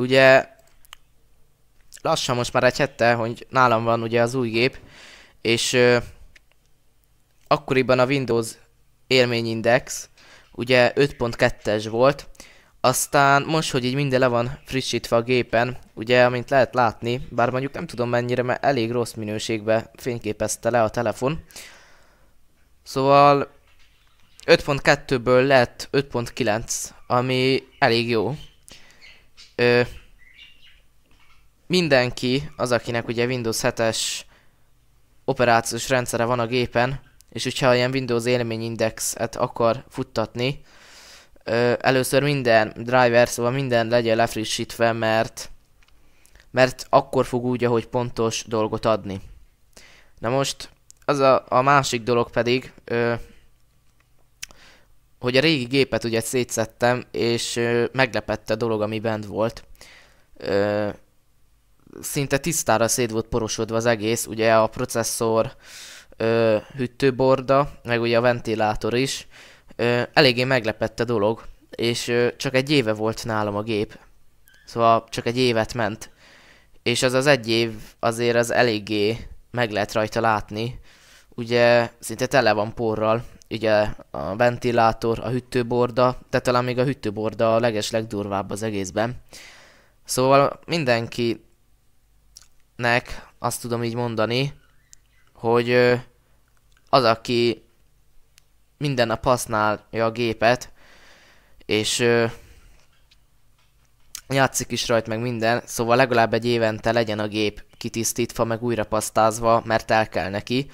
ugye lassan most már egy hette, hogy nálam van ugye az új gép, és ö, akkoriban a Windows élményindex ugye 5.2-es volt, aztán most, hogy így minden le van frissítve a gépen, ugye, amint lehet látni, bár mondjuk nem tudom mennyire, mert elég rossz minőségbe fényképezte le a telefon. Szóval 5.2-ből lett 5.9, ami elég jó ö, mindenki, az akinek ugye Windows 7-es operációs rendszere van a gépen, és hogyha ilyen Windows élményindexet akar futtatni, ö, először minden driver, szóval minden legyen lefrissítve, mert, mert akkor fog úgy, ahogy pontos dolgot adni. Na most, az a, a másik dolog pedig, ö, hogy a régi gépet ugye szétszettem, és ö, meglepette dolog, ami bent volt. Ö, szinte tisztára szét volt porosodva az egész, ugye a processzor ö, hűtőborda, meg ugye a ventilátor is. Ö, eléggé meglepette dolog, és ö, csak egy éve volt nálam a gép. Szóval csak egy évet ment. És az az egy év azért az eléggé meg lehet rajta látni. Ugye szinte tele van porral, ugye a ventilátor, a hűtőborda, de talán még a hűtőborda a leges legdurvább az egészben. Szóval mindenkinek azt tudom így mondani, hogy az, aki minden nap használja a gépet, és játszik is rajt meg minden, szóval legalább egy évente legyen a gép kitisztítva, meg újra pasztázva, mert el kell neki.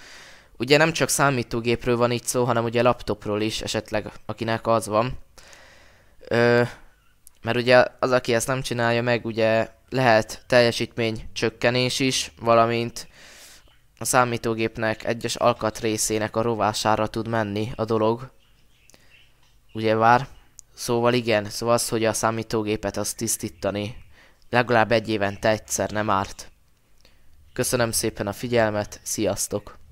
Ugye nem csak számítógépről van itt szó, hanem ugye laptopról is, esetleg akinek az van. Ö, mert ugye az, aki ezt nem csinálja meg, ugye lehet teljesítmény csökkenés is, valamint a számítógépnek egyes alkatrészének a rovására tud menni a dolog. Ugye vár? Szóval igen, szóval az, hogy a számítógépet azt tisztítani legalább egy évente egyszer nem árt. Köszönöm szépen a figyelmet, sziasztok!